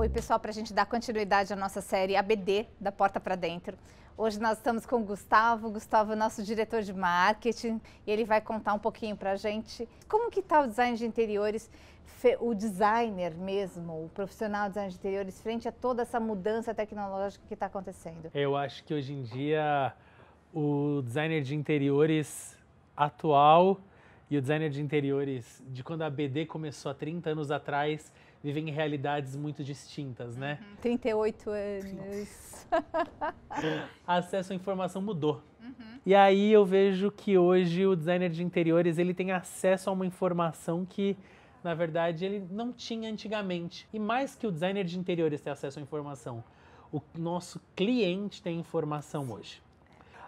Oi, pessoal, para a gente dar continuidade à nossa série ABD, da Porta para Dentro. Hoje nós estamos com o Gustavo. O Gustavo é nosso diretor de marketing e ele vai contar um pouquinho para a gente como que está o design de interiores, o designer mesmo, o profissional de design de interiores, frente a toda essa mudança tecnológica que está acontecendo. Eu acho que hoje em dia o designer de interiores atual e o designer de interiores de quando a BD começou há 30 anos atrás vivem em realidades muito distintas, né? Uhum. 38 anos. Acesso à informação mudou. Uhum. E aí eu vejo que hoje o designer de interiores ele tem acesso a uma informação que na verdade ele não tinha antigamente. E mais que o designer de interiores ter acesso à informação, o nosso cliente tem informação hoje.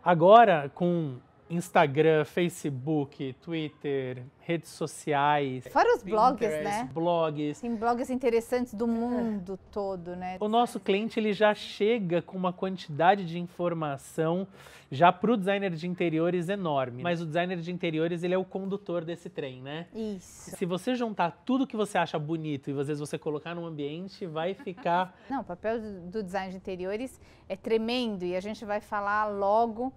Agora com Instagram, Facebook, Twitter, redes sociais. Fora os blogs, né? Blogs. Tem blogs interessantes do mundo todo, né? O nosso cliente ele já chega com uma quantidade de informação já para o designer de interiores enorme. Mas o designer de interiores ele é o condutor desse trem, né? Isso. Se você juntar tudo que você acha bonito e às vezes você colocar num ambiente, vai ficar. Não, o papel do design de interiores é tremendo e a gente vai falar logo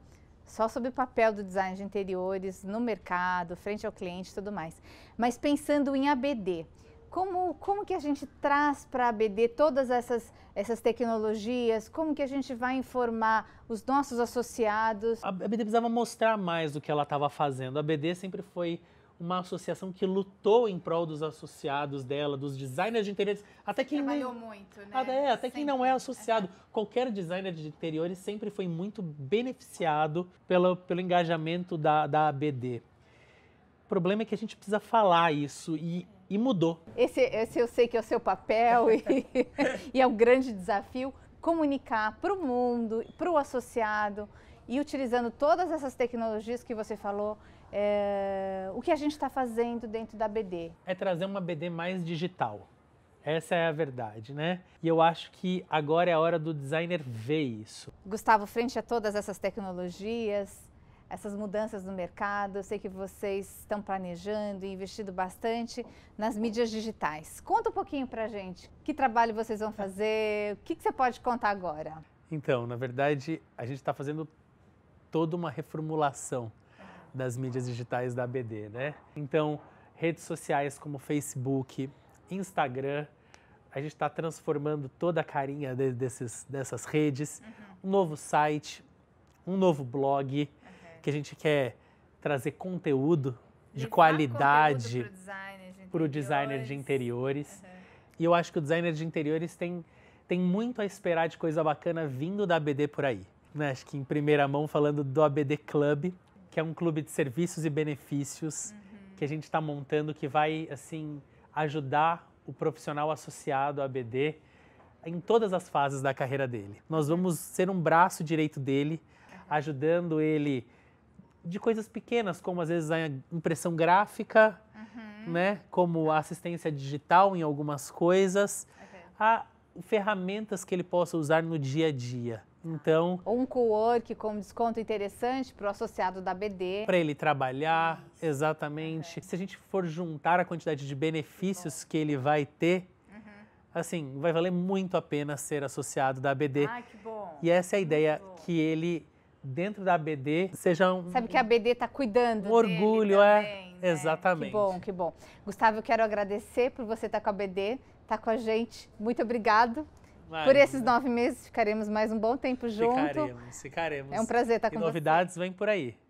só sobre o papel do design de interiores no mercado, frente ao cliente e tudo mais. Mas pensando em ABD, como, como que a gente traz para a ABD todas essas, essas tecnologias? Como que a gente vai informar os nossos associados? A ABD precisava mostrar mais do que ela estava fazendo. A ABD sempre foi uma associação que lutou em prol dos associados dela, dos designers de interiores. Até quem Trabalhou não... muito, né? é, até sempre. quem não é associado. Qualquer designer de interiores sempre foi muito beneficiado pelo, pelo engajamento da, da ABD. O problema é que a gente precisa falar isso e, e mudou. Esse, esse eu sei que é o seu papel e, e é um grande desafio comunicar para o mundo, para o associado e utilizando todas essas tecnologias que você falou, é, o que a gente está fazendo dentro da BD? É trazer uma BD mais digital. Essa é a verdade, né? E eu acho que agora é a hora do designer ver isso. Gustavo, frente a todas essas tecnologias, essas mudanças no mercado. Eu sei que vocês estão planejando e investindo bastante nas mídias digitais. Conta um pouquinho para gente. Que trabalho vocês vão fazer? O que, que você pode contar agora? Então, na verdade, a gente está fazendo toda uma reformulação das mídias digitais da ABD, né? Então, redes sociais como Facebook, Instagram, a gente está transformando toda a carinha de, desses, dessas redes, uhum. um novo site, um novo blog, que a gente quer trazer conteúdo de qualidade para o designer de interiores. Uhum. E eu acho que o designer de interiores tem, tem muito a esperar de coisa bacana vindo da ABD por aí. Né? Acho que em primeira mão falando do ABD Club, que é um clube de serviços e benefícios uhum. que a gente está montando que vai assim ajudar o profissional associado à ABD em todas as fases da carreira dele. Nós uhum. vamos ser um braço direito dele, ajudando ele de coisas pequenas, como às vezes a impressão gráfica, uhum. né? Como a assistência digital em algumas coisas, okay. a ferramentas que ele possa usar no dia a dia. Então, ou um co-work com desconto interessante para o associado da BD. Para ele trabalhar, Isso. exatamente. Uhum. Se a gente for juntar a quantidade de benefícios que ele vai ter, uhum. assim, vai valer muito a pena ser associado da BD. Ah, que bom. E essa é a ideia que ele dentro da BD seja um. Sabe que a BD está cuidando. Um orgulho, também, é. Né? Exatamente. Que bom, que bom. Gustavo, eu quero agradecer por você estar tá com a BD, estar tá com a gente. Muito obrigado. Mas, por esses nove meses, ficaremos mais um bom tempo juntos. Ficaremos, ficaremos. É um prazer estar tá e novidades você. novidades vêm por aí.